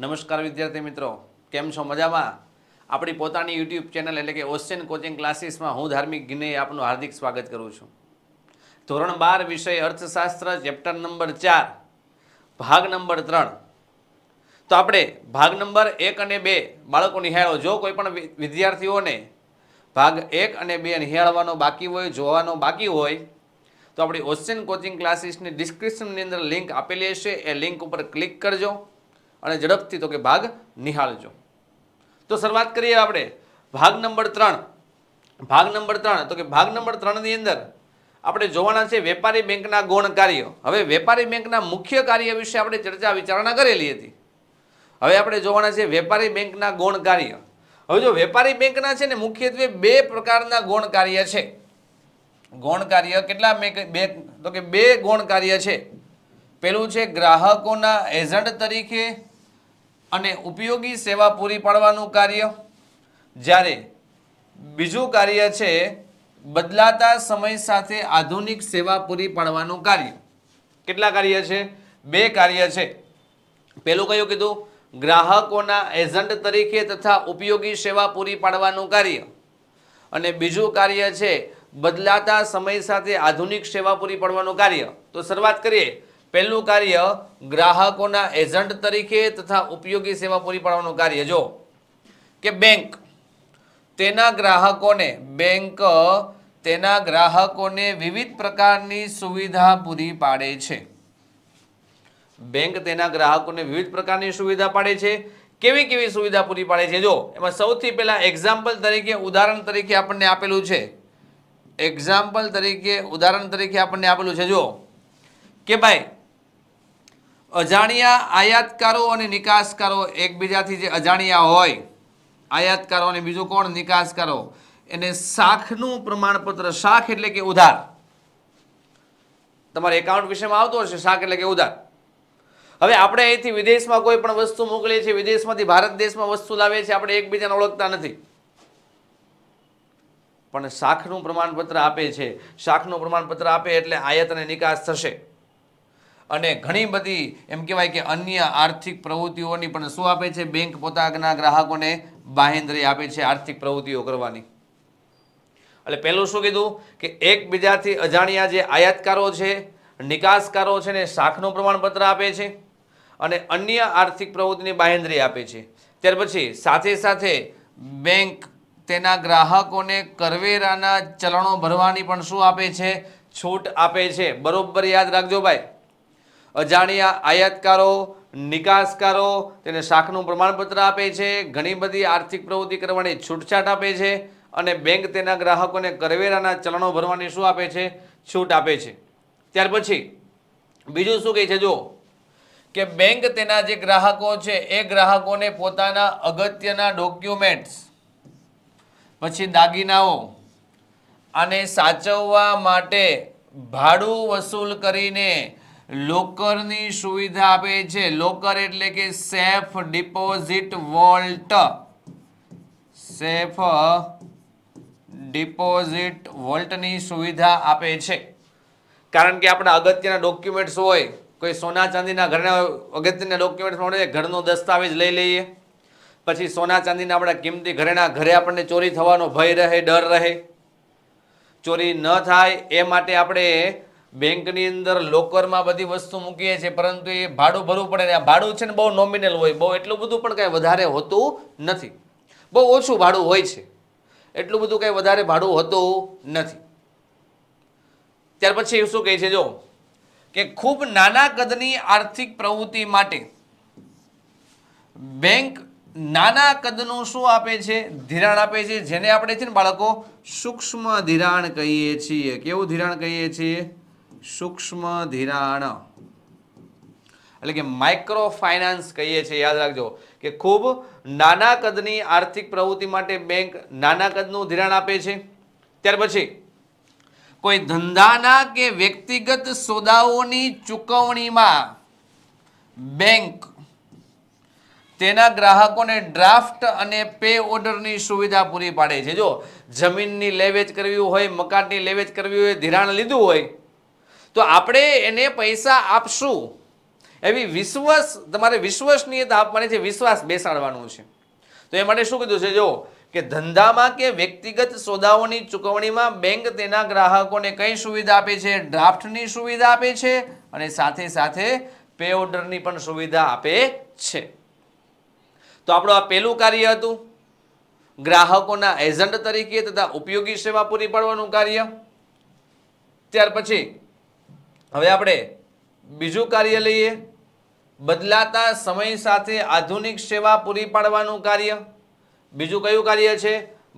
નમસ્કાર વિદ્યાર્થી મિત્રો કેમ છો મજામાં આપણી પોતાની યુટ્યુબ ચેનલ એટલે કે ઓશિયન કોચિંગ ક્લાસીસમાં હું ધાર્મિક ગિને આપનું હાર્દિક સ્વાગત કરું છું ધોરણ બાર વિષય અર્થશાસ્ત્ર ચેપ્ટર નંબર ચાર ભાગ નંબર ત્રણ તો આપણે ભાગ નંબર એક અને બે બાળકો નિહાળો જો કોઈ પણ વિદ્યાર્થીઓને ભાગ એક અને બે નિહાળવાનો બાકી હોય જોવાનો બાકી હોય તો આપણી ઓશિયન કોચિંગ ક્લાસીસની ડિસ્ક્રિપ્શનની અંદર લિંક આપેલી હશે એ લિંક ઉપર ક્લિક કરજો અને ઝડપથી તો કે ભાગ નિહાળજો તો શરૂઆત કરીએ આપણે ભાગ નંબર ત્રણ ભાગ નંબર ત્રણ તો કે ભાગ નંબર ત્રણની અંદર આપણે જોવાના છે વેપારી બેંકના ગુણ કાર્યો હવે વેપારી બેંકના મુખ્ય કાર્ય વિશે આપણે ચર્ચા વિચારણા કરેલી હતી હવે આપણે જોવાના છે વેપારી બેંકના ગુણ કાર્ય હવે જો વેપારી બેંકના છે ને મુખ્યત્વે બે પ્રકારના ગુણ કાર્ય છે ગુણ કાર્ય કેટલા બે તો કે બે ગુણ કાર્ય છે પેલું છે ગ્રાહકોના એજન્ટ તરીકે અને ઉપયોગી સેવા પૂરી પાડવાનું કાર્ય જ્યારે બીજું કાર્ય છે બદલાતા સમય સાથે આધુનિક સેવા પૂરી પાડવાનું કાર્ય કેટલા કાર્ય છે બે કાર્ય છે પહેલું કયું કીધું ગ્રાહકોના એજન્ટ તરીકે તથા ઉપયોગી સેવા પૂરી પાડવાનું કાર્ય અને બીજું કાર્ય છે બદલાતા સમય સાથે આધુનિક સેવા પૂરી પાડવાનું કાર્ય તો શરૂઆત કરીએ પહેલું કાર્ય ગ્રાહકોના એજન્ટ તરીકે તથા ઉપયોગી સેવા પૂરી પાડવાનું કાર્ય જો કે બેંક તેના ગ્રાહકોને બેંક તેના ગ્રાહકોને વિવિધ પ્રકારની સુવિધા પૂરી પાડે છે બેંક તેના ગ્રાહકોને વિવિધ પ્રકારની સુવિધા પાડે છે કેવી કેવી સુવિધા પૂરી પાડે છે જો એમાં સૌથી પહેલાં એક્ઝામ્પલ તરીકે ઉદાહરણ તરીકે આપણને આપેલું છે એક્ઝામ્પલ તરીકે ઉદાહરણ તરીકે આપણને આપેલું છે જો કે ભાઈ અજાણ્યા આયાતકારો અને નિકાસકારો એકબીજાથી જે અજાણ્યા હોય આયાતકારો અને બીજું કોણ નિકાસકારો એને શાખનું પ્રમાણપત્ર શાખ એટલે કે ઉધાર તમારે એકાઉન્ટ વિષયમાં આવતો હશે શાખ એટલે કે ઉધાર હવે આપણે અહીંથી વિદેશમાં કોઈ પણ વસ્તુ મોકલીએ છીએ વિદેશમાંથી ભારત દેશમાં વસ્તુ લાવીએ છીએ આપણે એકબીજાને ઓળખતા નથી પણ શાખનું પ્રમાણપત્ર આપે છે શાખનું પ્રમાણપત્ર આપે એટલે આયાત અને નિકાસ થશે અને ઘણી બધી એમ કહેવાય કે અન્ય આર્થિક પ્રવૃત્તિઓની પણ શું આપે છે બેંક પોતાના ગ્રાહકોને બાહેંધરી આપે છે આર્થિક પ્રવૃત્તિઓ કરવાની એટલે પહેલું શું કીધું કે એકબીજાથી અજાણ્યા જે આયાતકારો છે નિકાસકારો છે ને શાખનું પ્રમાણપત્ર આપે છે અને અન્ય આર્થિક પ્રવૃત્તિની બાહેંધરી આપે છે ત્યાર પછી સાથે સાથે બેંક તેના ગ્રાહકોને કરવેરાના ચલણો ભરવાની પણ શું આપે છે છૂટ આપે છે બરોબર યાદ રાખજો ભાઈ અજાણ્યા આયાતકારો નિકાસકારો તેને શાખનું પ્રમાણપત્ર આપે છે ઘણી બધી આર્થિક પ્રવૃત્તિ કરવાની છૂટછાટ આપે છે અને બેંક તેના ગ્રાહકોને કરવેરાના ચલણો ભરવાની શું આપે છે છૂટ આપે છે ત્યાર પછી બીજું શું કહે છે જો કે બેંક તેના જે ગ્રાહકો છે એ ગ્રાહકોને પોતાના અગત્યના ડોક્યુમેન્ટ્સ પછી દાગીનાઓ આને સાચવવા માટે ભાડું વસૂલ કરીને લોકરની સુવિધા આપે છે લોકર એટલે કે safe deposit vault safe deposit વોલ્ટની સુવિધા આપે છે કારણ કે આપણા અગત્યના ડોક્યુમેન્ટ્સ હોય કોઈ સોના ચાંદીના ઘરના અગત્યના ડોક્યુમેન્ટ્સ મળે ઘરનો દસ્તાવેજ લઈ લઈએ પછી સોના ચાંદીના આપણા કિંમતી ઘરેના ઘરે આપણને ચોરી થવાનો ભય રહે ડર રહે ચોરી ન થાય એ માટે આપણે બેંકની અંદર લોકરમાં બધી વસ્તુ મૂકીએ છીએ પરંતુ એ ભાડું ભરવું પડે ને ભાડું છે ને બહુ નોમિનલ હોય બહુ એટલું બધું પણ કંઈ વધારે હોતું નથી બહુ ઓછું ભાડું હોય છે એટલું બધું કંઈ વધારે ભાડું હોતું નથી ત્યાર પછી શું કહે છે જો કે ખૂબ નાના કદની આર્થિક પ્રવૃત્તિ માટે બેંક નાના કદનું શું આપે છે ધિરાણ આપે છે જેને આપણે છે ને બાળકો સૂક્ષ્મ ધિરાણ કહીએ છીએ કેવું ધિરાણ કહીએ છીએ સૂક્ષ્મ ધિરાણ એટલે કે માઇક્રો ફાઇનાન્સ કહીએ છીએ યાદ રાખજો કે ખૂબ નાના કદની આર્થિક પ્રવૃત્તિ માટે બેંક નાના કદનું ધિરાણ આપે છે ત્યાર પછી કોઈ ધંધાના કે વ્યક્તિગત સોદાઓની ચૂકવણીમાં બેંક તેના ગ્રાહકોને ડ્રાફ્ટ અને પે ઓર્ડરની સુવિધા પૂરી પાડે છે જો જમીનની લેવેચ કરવી હોય મકાનની લેવેચ કરવી હોય ધિરાણ લીધું હોય તો આપણે એને પૈસા આપશું એવી વિશ્વાસ તમારે વિશ્વસનીયતા આપવાની છે વિશ્વાસ બેસાડવાનું છે તો એ માટે શું કીધું છે જો કે ધંધામાં કે વ્યક્તિગત સોદાઓની ચૂકવણીમાં બેંક તેના ગ્રાહકોને કઈ સુવિધા આપે છે ડ્રાફ્ટની સુવિધા આપે છે અને સાથે સાથે પે ઓર્ડરની પણ સુવિધા આપે છે તો આપણું આ પહેલું કાર્ય હતું ગ્રાહકોના એજન્ટ તરીકે તથા ઉપયોગી સેવા પૂરી પાડવાનું કાર્ય ત્યાર પછી હવે આપણે બીજું કાર્ય લઈએ બદલાતા સમય સાથે આધુનિક સેવા પૂરી પાડવાનું કાર્ય બીજું કયું કાર્ય છે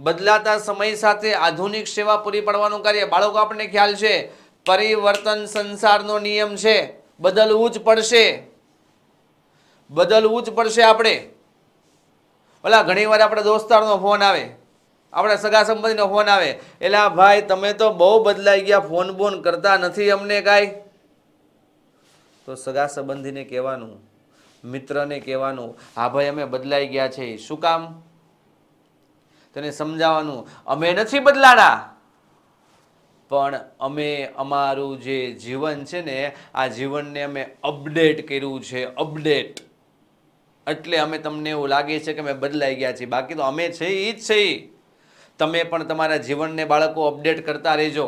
બદલાતા સમય સાથે આધુનિક સેવા પૂરી પાડવાનું કાર્ય બાળકો આપણને ખ્યાલ છે પરિવર્તન સંસારનો નિયમ છે બદલવું જ પડશે બદલવું જ પડશે આપણે ઓલા ઘણીવાર આપણે દોસ્તારનો ફોન આવે આપણા સગા સંબંધીનો ફોન આવે એટલે આ ભાઈ તમે તો બહુ બદલાઈ ગયા ફોન બોન કરતા નથી અમને કાંઈ તો સગા સંબંધીને કહેવાનું મિત્રને કહેવાનું હા ભાઈ અમે બદલાઈ ગયા છે શું કામ તને સમજાવવાનું અમે નથી બદલાડા પણ અમે અમારું જે જીવન છે ને આ જીવનને અમે અપડેટ કર્યું છે અપડેટ એટલે અમે તમને એવું લાગે છે કે અમે બદલાઈ ગયા છીએ બાકી તો અમે છે એ જ છે તમે પણ તમારા જીવનને બાળકો અપડેટ કરતા રહેજો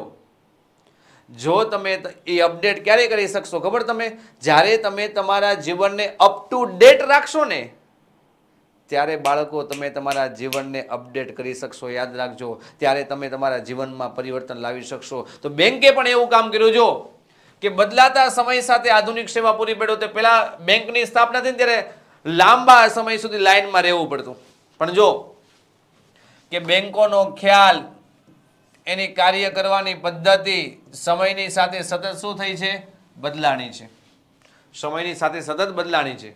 જો તમે એ અપડેટ ક્યારે કરી શકશો ખબર તમે જ્યારે તમે તમારા જીવનને અપ ટુ ડેટ રાખશો ને ત્યારે બાળકો તમે તમારા જીવનને અપડેટ કરી શકશો યાદ રાખજો ત્યારે તમે તમારા જીવનમાં પરિવર્તન લાવી શકશો તો બેન્કે પણ એવું કામ કર્યું જો કે બદલાતા સમય સાથે આધુનિક સેવા પૂરી પડ્યો તે પહેલાં બેંકની સ્થાપના થઈ ત્યારે લાંબા સમય સુધી લાઇનમાં રહેવું પડતું પણ જો કે બેંકોનો ખ્યાલ એની કાર્ય કરવાની પદ્ધતિ સમયની સાથે સતત શું થઈ છે બદલાણી છે સમયની સાથે સતત બદલાણી છે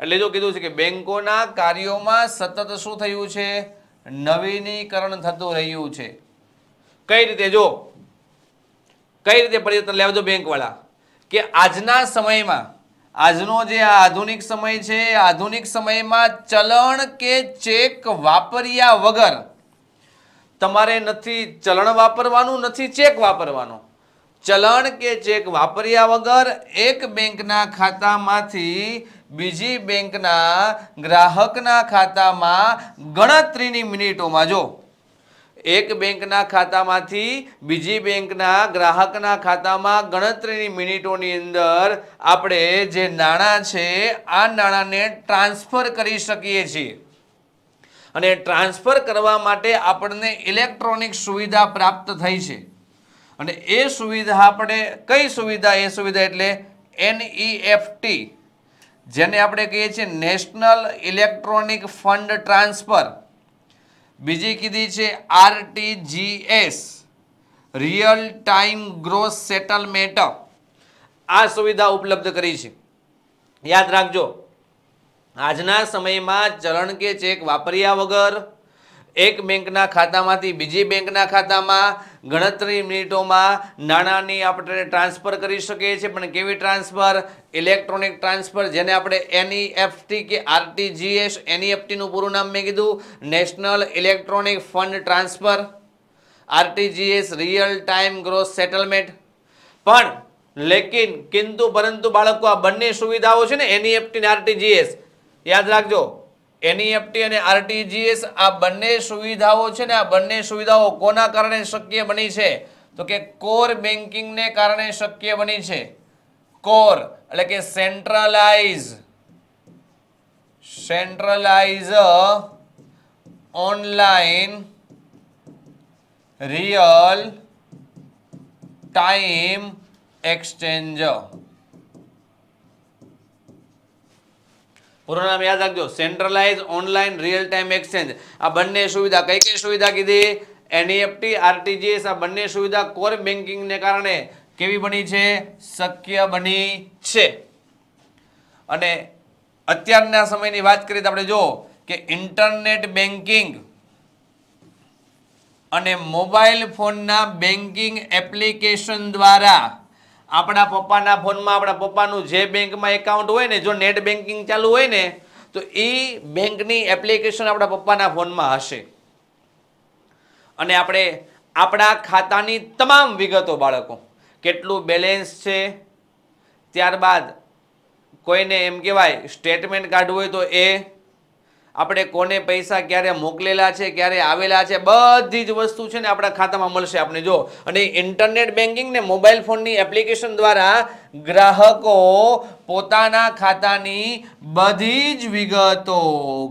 એટલે જો કીધું છે કે બેંકોના કાર્યોમાં સતત શું થયું છે નવીનીકરણ થતું રહ્યું છે કઈ રીતે જો કઈ રીતે પરિવર્તન લેવા જો બેંકવાળા કે આજના સમયમાં આજનો જે આ આધુનિક સમય છે આધુનિક સમયમાં ચલણ કે ચેક વાપર્યા વગર તમારે નથી ચલણ વાપરવાનું નથી ચેક વાપરવાનું ચલણ કે ચેક વાપર્યા વગર એક બેંકના ખાતામાંથી બીજી બેંકના ગ્રાહકના ખાતામાં ગણતરીની મિનિટોમાં જો એક બેંકના ખાતામાંથી બીજી બેંકના ગ્રાહકના ખાતામાં ગણતરીની મિનિટોની અંદર આપણે જે નાણાં છે આ નાણાંને ટ્રાન્સફર કરી શકીએ છીએ અને ટ્રાન્સફર કરવા માટે આપણને ઇલેક્ટ્રોનિક સુવિધા પ્રાપ્ત થઈ છે અને એ સુવિધા આપણે કઈ સુવિધા એ સુવિધા એટલે એનઈએફટી e જેને આપણે કહીએ છીએ નેશનલ ઇલેક્ટ્રોનિક ફંડ ટ્રાન્સફર બીજી કીધી છે RTGS real time gross settlement આ સુવિધા ઉપલબ્ધ કરી છે યાદ રાખજો આજના સમયમાં ચલણ કે ચેક વાપર્યા વગર એક બેંકના ખાતામાંથી બીજી બેંકના ખાતામાં ગણતરી મિનિટોમાં નાણાંની આપણે ટ્રાન્સફર કરી શકીએ છીએ પણ કેવી ટ્રાન્સફર ઇલેક્ટ્રોનિક ટ્રાન્સફર જેને આપણે એનઈએફટી e કે આરટીજીએસ એનઈએફટીનું e પૂરું નામ મેં કીધું national electronic fund transfer RTGS real time gross settlement પણ લેકિન કિંતુ પરંતુ બાળકો આ બંને સુવિધાઓ છે ને એનઈએફટી e ને આરટીજીએસ યાદ રાખજો એનઈએફટી e અને આરટીજીએસ આ બંને સુવિધાઓ છે ને આ બંને સુવિધાઓ કોના કારણે શક્ય બની છે તો કે કોર બેન્કિંગને કારણે શક્ય બની છે કોર એટલે કે centralise centralise online real time exchange પૂરોનામ યાદ રાખજો centralise online real time exchange આ બંને સુવિધા કઈ કઈ સુવિધા કીધી એનઈએફટી આરટીજીએસ e આ બંને સુવિધા કોર બેન્કિંગને કારણે કેવી બની છે શક્ય બની છે અને અત્યારના સમયની વાત કરીએ તો આપણે જો કે ઇન્ટરનેટ બેન્કિંગ અને મોબાઈલ ફોનના બેન્કિંગ એપ્લિકેશન દ્વારા આપણા પપ્પાના ફોનમાં આપણા પપ્પાનું જે બેંકમાં એકાઉન્ટ હોય ને જો નેટ બેન્કિંગ ચાલુ હોય ને તો એ બેંકની એપ્લિકેશન આપણા પપ્પાના ફોનમાં હશે અને આપણે આપણા ખાતાની તમામ વિગતો બાળકો કેટલું બેલેન્સ છે ત્યારબાદ કોઈને એમ કહેવાય સ્ટેટમેન્ટ કાઢવું હોય તો એ આપણે કોને પૈસા ક્યારે મોકલેલા છે ક્યારે આવેલા છે બધી જ વસ્તુ છે ને આપણા ખાતામાં મળશે આપણે જો અને ઇન્ટરનેટ બેન્કિંગ ને મોબાઈલ ફોનની એપ્લિકેશન દ્વારા ગ્રાહકો પોતાના ખાતાની બધી જ વિગતો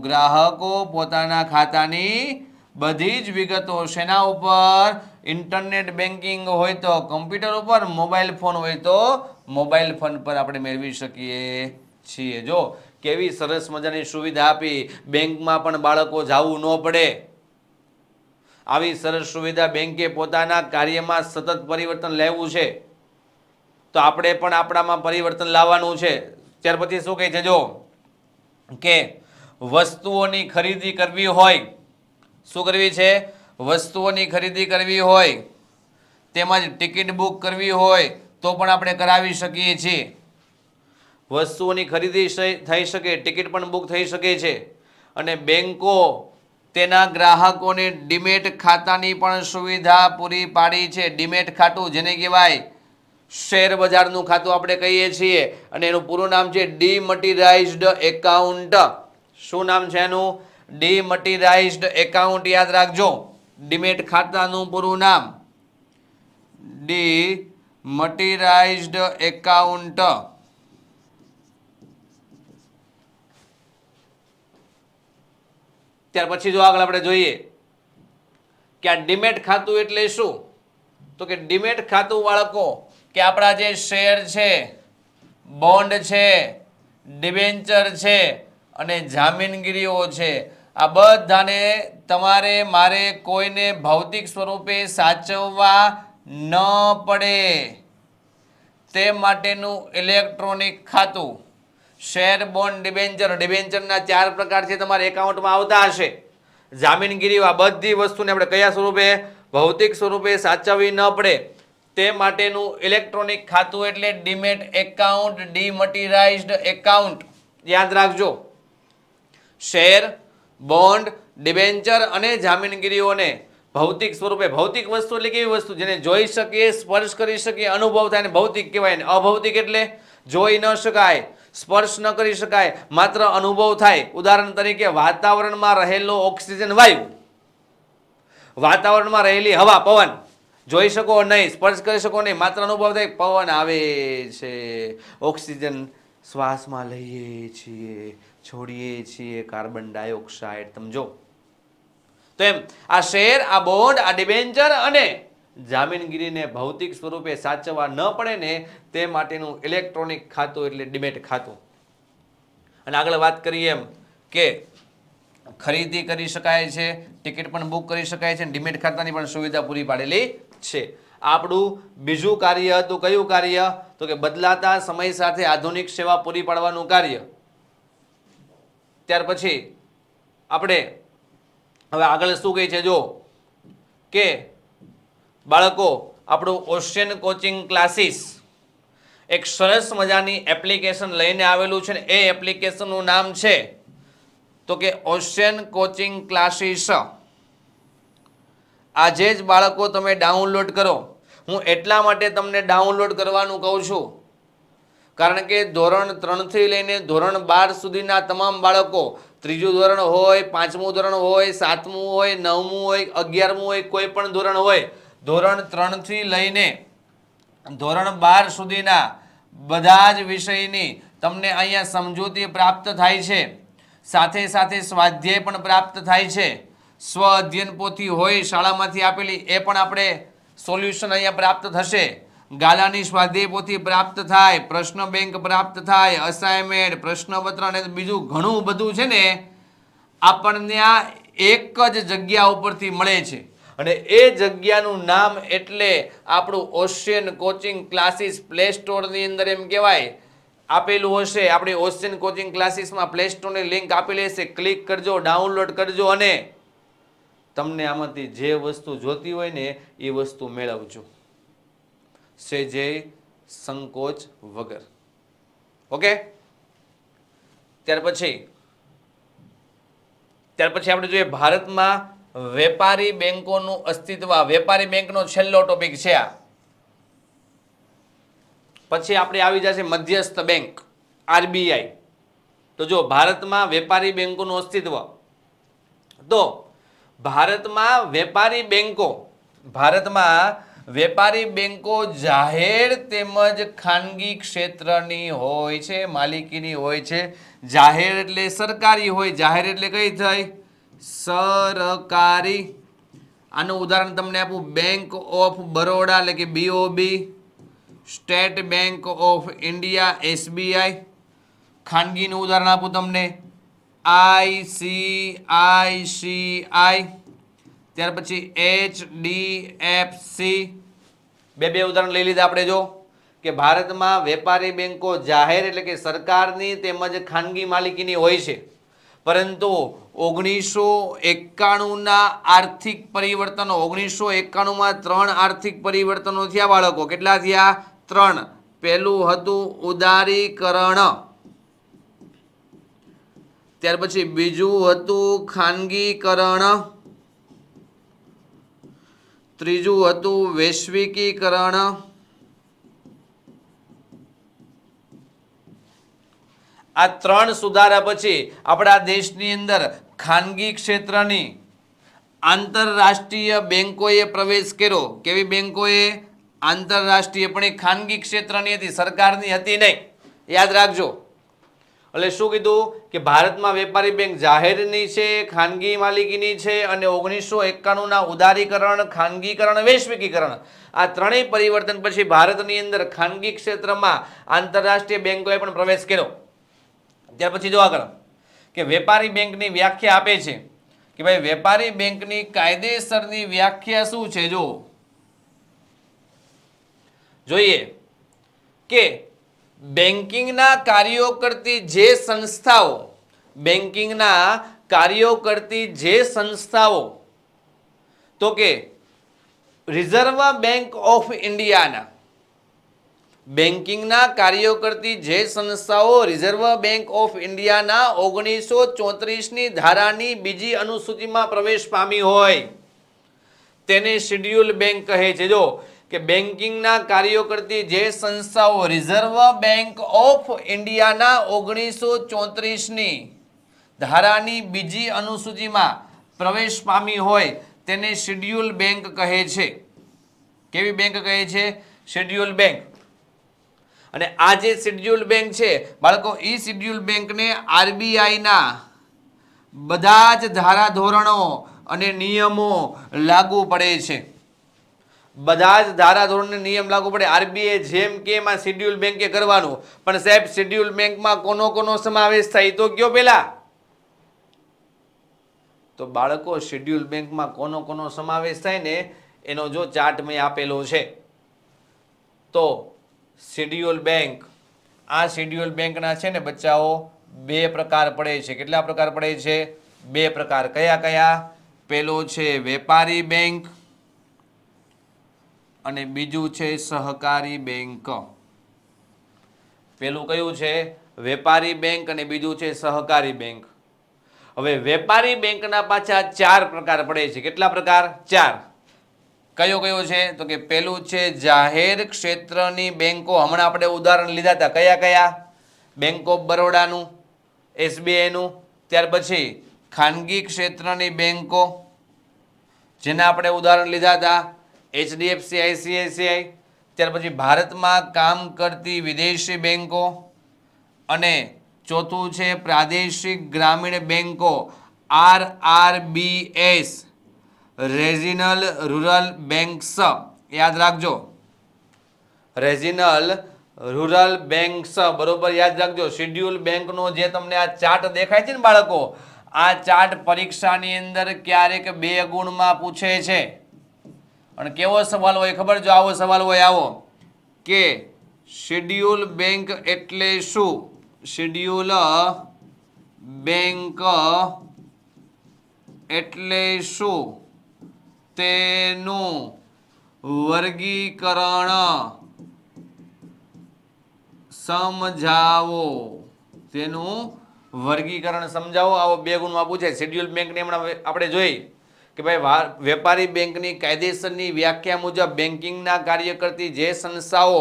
ગ્રાહકો પોતાના ખાતાની બધી જ વિગતો શેના ઉપર ઇન્ટરનેટ બેન્કિંગ હોય તો કમ્પ્યુટર ઉપર મોબાઈલ ફોન હોય તો મોબાઈલ ફોન પર આપણે મેળવી શકીએ છીએ જો કેવી સરસ મજાની સુવિધા આપી બેંકમાં પણ બાળકો જવું ન પડે આવી સરસ સુવિધા બેંકે પોતાના કાર્યમાં સતત પરિવર્તન લેવું છે તો આપણે પણ આપણામાં પરિવર્તન લાવવાનું છે ત્યાર પછી શું કહે છે જો કે વસ્તુઓની ખરીદી કરવી હોય શું કરવી છે વસ્તુઓની ખરીદી કરવી હોય તેમજ ટિકિટ બુક કરવી હોય તો પણ આપણે કરાવી શકીએ છીએ વસ્તુઓની ખરીદી થઈ શકે ટિકિટ પણ બુક થઈ શકે છે અને બેન્કો તેના ગ્રાહકોને ડીમેટ ખાતાની પણ સુવિધા પૂરી પાડી છે ડીમેટ ખાતું જેને કહેવાય શેર બજારનું ખાતું આપણે કહીએ છીએ અને એનું પૂરું નામ છે ડીમટીરાઇઝડ એકાઉન્ટ શું નામ છે એનું ડીમટીરાઇઝડ એકાઉન્ટ યાદ રાખજો ડીમેટ ખાતાનું પૂરું નામ ડી મટીરાઇઝડ એકાઉન્ટ ત્યાર પછી જો આગળ આપણે જોઈએ કે આ ડિમેટ ખાતું એટલે શું તો કે ડિમેટ ખાતું બાળકો કે આપણા જે શેર છે બોન્ડ છે ડિબેન્ચર છે અને જામીનગીરીઓ છે આ બધાને તમારે મારે કોઈને ભૌતિક સ્વરૂપે સાચવવા ન પડે તે માટેનું ઇલેક્ટ્રોનિક ખાતું શેર બોન્ડ ડિબેન્ચર ડિબેન્ચરના ચાર પ્રકાર છે તમારા એકાઉન્ટમાં આવતા હશે જામીનગીરી આ બધી વસ્તુને આપણે કયા સ્વરૂપે ભૌતિક સ્વરૂપે સાચવવી ન પડે તે માટેનું ઇલેક્ટ્રોનિક ખાતું એટલે ડીમેટ એકાઉન્ટ ડીમટીરાઇઝડ એકાઉન્ટ યાદ રાખજો શેર બોન્ડ ડિબેન્ચર અને જામીનગીરીઓને ભૌતિક સ્વરૂપે ભૌતિક વસ્તુ એટલે કેવી વસ્તુ જેને જોઈ શકીએ સ્પર્શ કરી શકીએ અનુભવ થાય ભૌતિક કહેવાય ને અભૌતિક એટલે જોઈ ન શકાય સ્પર્શ ન કરી શકાય માત્ર અનુભવ થાય ઉદાહરણ તરીકે વાતાવરણમાં રહેલો ઓક્સિજન વાયુ વાતાવરણમાં રહેલી હવા પવન જોઈ શકો નહીં સ્પર્શ કરી શકો નહીં માત્ર અનુભવ થાય પવન આવે છે ઓક્સિજન શ્વાસમાં લઈએ છીએ છોડીએ છીએ કાર્બન ડાયોક્સાઇડ તમે જો તો એમ આ શેર આ બોન્ડ આ ડિબેન્ચર અને જામીનગીરીને ભૌતિક સ્વરૂપે સાચવવા ન પડે ને તે માટેનું ઇલેક્ટ્રોનિક ખાતું એટલે ડિમેટ ખાતું અને આગળ વાત કરીએ એમ કે ખરીદી કરી શકાય છે ટિકિટ પણ બુક કરી શકાય છે ડિમેટ ખાતાની પણ સુવિધા પૂરી પાડેલી છે આપણું બીજું કાર્ય હતું કયું કાર્ય તો કે બદલાતા સમય સાથે આધુનિક સેવા પૂરી પાડવાનું કાર્ય ત્યાર પછી આપણે હવે આગળ શું કહે છે જો કે બાળકો આપણું ઓશિયન કોચિંગ ક્લાસીસ એક સરસ મજાની એપ્લિકેશન લઈને આવેલું છે ને એ એપ્લિકેશનનું નામ છે તો કે ઓશિયન કોચિંગ ક્લાસીસ આજે જ બાળકો તમે ડાઉનલોડ કરો હું એટલા માટે તમને ડાઉનલોડ કરવાનું કહું છું કારણ કે ધોરણ ત્રણથી લઈને ધોરણ બાર સુધીના તમામ બાળકો ત્રીજું ધોરણ હોય પાંચમું ધોરણ હોય સાતમું હોય નવમું હોય અગિયારમું હોય કોઈ પણ ધોરણ હોય ધોરણ ત્રણથી લઈને ધોરણ બાર સુધીના બધા જ વિષયની તમને અહીંયા સમજૂતી પ્રાપ્ત થાય છે સાથે સાથે સ્વાધ્યાય પણ પ્રાપ્ત થાય છે સ્વ અધ્યયન પોથી હોય શાળામાંથી આપેલી એ પણ આપણે સોલ્યુશન અહીંયા પ્રાપ્ત થશે ગાલાની સ્વાધ્યાય પોથી પ્રાપ્ત થાય પ્રશ્ન બેંક પ્રાપ્ત થાય અસાઇનમેન્ટ પ્રશ્નપત્ર અને બીજું ઘણું બધું છે ને આપણને આ એક જ જગ્યા ઉપરથી મળે છે અને એ જગ્યાનું નામ એટલે આપણું ઓશિયન કોચિંગ ક્લાસીસ પ્લે સ્ટોરની અંદર એમ કહેવાય આપેલું હશે આપણી ઓશિયન કોચિંગ ક્લાસીસમાં પ્લે સ્ટોરની લિંક આપેલી હશે ક્લિક કરજો ડાઉનલોડ કરજો અને તમને આમાંથી જે વસ્તુ જોતી હોય ને એ વસ્તુ મેળવજો સેજે સંકોચ વગર ઓકે ત્યાર પછી ત્યાર પછી આપણે જોઈએ ભારતમાં વેપારી બેંકોનું અસ્તિત્વ વેપારી બેંકનો છેલ્લો ટોપિક છે આ પછી આપણે આવી જશે મધ્યસ્થ બેંક આરબીઆઈ તો જો ભારતમાં વેપારી બેંકોનું અસ્તિત્વ તો ભારતમાં વેપારી બેંકો ભારતમાં વેપારી બેંકો જાહેર તેમજ ખાનગી ક્ષેત્રની હોય છે માલિકીની હોય છે જાહેર એટલે સરકારી હોય જાહેર એટલે કઈ થાય સરકારી આનું ઉદાહરણ તમને આપું બેંક ઓફ બરોડા એટલે કે BOB State Bank of India SBI ખાનગીનું ઉદાહરણ આપું તમને આઈસીઆઈસીઆઈ ત્યાર પછી એચ ડી એફ સી બે બે ઉદાહરણ લઈ લીધા આપણે જો કે ભારતમાં વેપારી બેન્કો જાહેર એટલે કે સરકારની તેમજ ખાનગી માલિકીની હોય છે પરંતુ ઓગણીસો એકાણુંના આર્થિક પરિવર્તનો ઓગણીસો એકાણુંમાં ત્રણ આર્થિક પરિવર્તનો થયા બાળકો કેટલા થયા ત્રણ પહેલું હતું ઉદારીકરણ ત્યાર પછી બીજું હતું ખાનગીકરણ ત્રીજું હતું વૈશ્વિકીકરણ આ ત્રણ સુધારા પછી આપણા દેશની અંદર ખાનગી ક્ષેત્રની આંતરરાષ્ટ્રીય બેન્કોએ પ્રવેશ કર્યો કેવી બેન્કોએ આંતરરાષ્ટ્રીય પણ એ ખાનગી ક્ષેત્રની હતી સરકારની હતી નહીં યાદ રાખજો એટલે શું કીધું કે ભારતમાં વેપારી બેંક જાહેરની છે ખાનગી માલિકીની છે અને ઓગણીસો એકાણુંના ઉદારીકરણ ખાનગીકરણ વૈશ્વિકીકરણ આ ત્રણેય પરિવર્તન પછી ભારતની અંદર ખાનગી ક્ષેત્રમાં આંતરરાષ્ટ્રીય બેન્કોએ પણ પ્રવેશ કર્યો ત્યાર પછી જો આગળ કે વેપારી બેંકની વ્યાખ્યા આપે છે કે ભાઈ વેપારી બેંકની કાયદેસરની વ્યાખ્યા શું છે જો જોઈએ કે બેન્કિંગના કાર્યો કરતી જે સંસ્થાઓ બેન્કિંગના કાર્યો કરતી જે સંસ્થાઓ તો કે રિઝર્વ બેંક ઓફ ઇન્ડિયાના બેન્કિંગના કાર્યો કરતી જે સંસ્થાઓ રિઝર્વ બેન્ક ઓફ ઇન્ડિયાના ઓગણીસો ચોત્રીસની ધારાની બીજી અનુસૂચિમાં પ્રવેશ પામી હોય તેને શિડ્યુલ બેંક કહે છે જો કે બેન્કિંગના કાર્યો કરતી જે સંસ્થાઓ રિઝર્વ બેન્ક ઓફ ઇન્ડિયાના ઓગણીસો ચોત્રીસની ધારાની બીજી અનુસૂચિમાં પ્રવેશ પામી હોય તેને શિડ્યુલ બેંક કહે છે કેવી બેંક કહે છે શેડ્યુલ બેંક અને આ જે શિડ્યુલ બેંક છે બાળકો એ શિડ્યુલ બેંકને આરબીઆઈના બધા જ ધારાધોરણો અને નિયમો લાગુ પડે છે બધા જ ધારાધોરણને નિયમ લાગુ પડે આરબીઆઈ જેમ કે એમાં શિડ્યુલ બેંકે કરવાનું પણ સાહેબ શિડ્યુલ બેંકમાં કોનો કોનો સમાવેશ થાય તો કયો પેલા તો બાળકો શિડ્યુલ બેંકમાં કોનો કોનો સમાવેશ થાય ને એનો જો ચાર્ટ મેં આપેલો છે તો શેડ્યુઅલ બેંક આ શેડ્યુઅલ બેંકના છે ને બચ્ચાઓ બે પ્રકાર પડે છે કેટલા પ્રકાર પડે છે બે પ્રકાર કયા કયા પેલો છે વેપારી બેંક અને બીજું છે સહકારી બેંક પેલું કયું છે વેપારી બેંક અને બીજું છે સહકારી બેંક હવે વેપારી બેંકના પાછા ચાર પ્રકાર પડે છે કેટલા પ્રકાર ચાર કયો કયો છે તો કે પહેલું છે જાહેર ક્ષેત્રની બેંકો હમણાં આપણે ઉદાહરણ લીધા હતા કયા કયા બેંક ઓફ બરોડાનું એસબીઆઈનું ત્યાર પછી ખાનગી ક્ષેત્રની બેંકો જેના આપણે ઉદાહરણ લીધા હતા એચડીએફસી આઈસીઆઈસીઆઈ ત્યાર પછી ભારતમાં કામ કરતી વિદેશી બેન્કો અને ચોથું છે પ્રાદેશિક ગ્રામીણ બેંકો R R regional rural banks યાદ રાખજો રેજિનલ રૂરલ બેંક્સ બરોબર યાદ રાખજો શિડ્યુલ બેન્કનો જે તમને આ ચાર્ટ દેખાય છે ને બાળકો આ ચાર્ટ પરીક્ષાની અંદર ક્યારેક બે ગુણમાં પૂછે છે અને કેવો સવાલ હોય ખબર જો આવો સવાલ હોય આવો કે શિડ્યુલ બેન્ક એટલે શું શિડ્યુલ બેન્ક એટલે શું તેનું વર્ગીકરણ સમજાવો તેનું વર્ગીકરણ સમજાવો આવો બે ગુણમાં પૂછે શેડ્યુલ બેંકની હમણાં આપણે જોઈ કે ભાઈ વેપારી બેંકની કાયદેસરની વ્યાખ્યા મુજબ બેન્કિંગના કાર્ય કરતી જે સંસ્થાઓ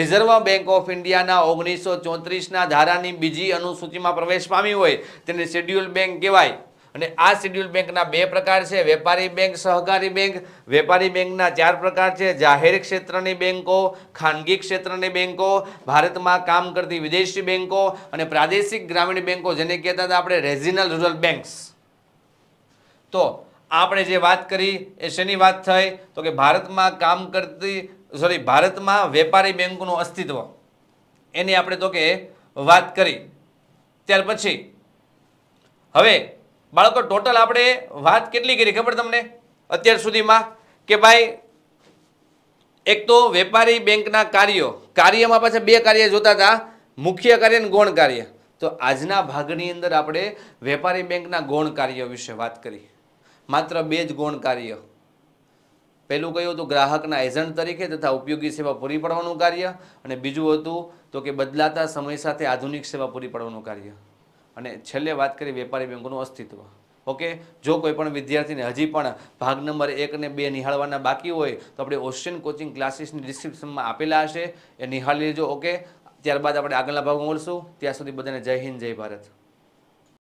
રિઝર્વ બેંક ઓફ ઇન્ડિયાના ઓગણીસો ચોત્રીસના ધારાની બીજી અનુસૂચિમાં પ્રવેશ પામી હોય તેને શેડ્યુલ બેંક કહેવાય અને આ શેડ્યુલ બેંકના બે પ્રકાર છે વેપારી બેંક સહકારી બેંક વેપારી બેંકના ચાર પ્રકાર છે જાહેર ક્ષેત્રની બેંકો ખાનગી ક્ષેત્રની બેંકો ભારતમાં કામ કરતી વિદેશી બેંકો અને પ્રાદેશિક ગ્રામીણ બેંકો જેને કહેતા હતા આપણે રેજિનલ રૂરલ બેંક્સ તો આપણે જે વાત કરી એ શેની વાત થઈ તો કે ભારતમાં કામ કરતી સોરી ભારતમાં વેપારી બેંકોનું અસ્તિત્વ એની આપણે તો કે વાત કરી ત્યાર પછી હવે બાળકો ટોટલ આપણે વાત કેટલી કરી ખબર તમને અત્યાર સુધીમાં કે ભાઈ એક તો વેપારી બેંકના કાર્યો કાર્યમાં પાછા બે કાર્ય જોતા હતા મુખ્ય કાર્ય અને ગૌણ કાર્ય તો આજના ભાગની અંદર આપણે વેપારી બેંકના ગૌણ કાર્યો વિશે વાત કરી માત્ર બે જ ગૌણ કાર્ય પહેલું કહ્યું હતું ગ્રાહકના એજન્ટ તરીકે તથા ઉપયોગી સેવા પૂરી પાડવાનું કાર્ય અને બીજું હતું તો કે બદલાતા સમય સાથે આધુનિક સેવા પૂરી પાડવાનું કાર્ય અને છેલ્લે વાત કરી વેપારી બેંકોનું અસ્તિત્વ ઓકે જો કોઈપણ વિદ્યાર્થીને હજી પણ ભાગ નંબર એક અને બે નિહાળવાના બાકી હોય તો આપણે ઓશિયન કોચિંગ ક્લાસીસની ડિસ્ક્રિપ્શનમાં આપેલા હશે એ નિહાળી લેજો ઓકે ત્યારબાદ આપણે આગળના ભાગમાં મળશું ત્યાં સુધી બધાને જય હિન્દ જય ભારત